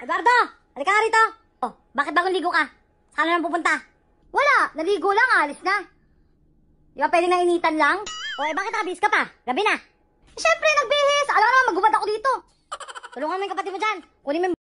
Eduardo! Halika nga rito! Oh, bakit bagong ligo ka? Saan na lang pupunta? Wala! Naligo lang, alis na. Di ba pwedeng nainitan lang? O eh, bakit nakabihis ka pa? Gabi na. Eh, Siyempre, nagbihis! Alam mo naman, magubad ako dito. Tulungan mo yung kapatid mo dyan. Kunin mo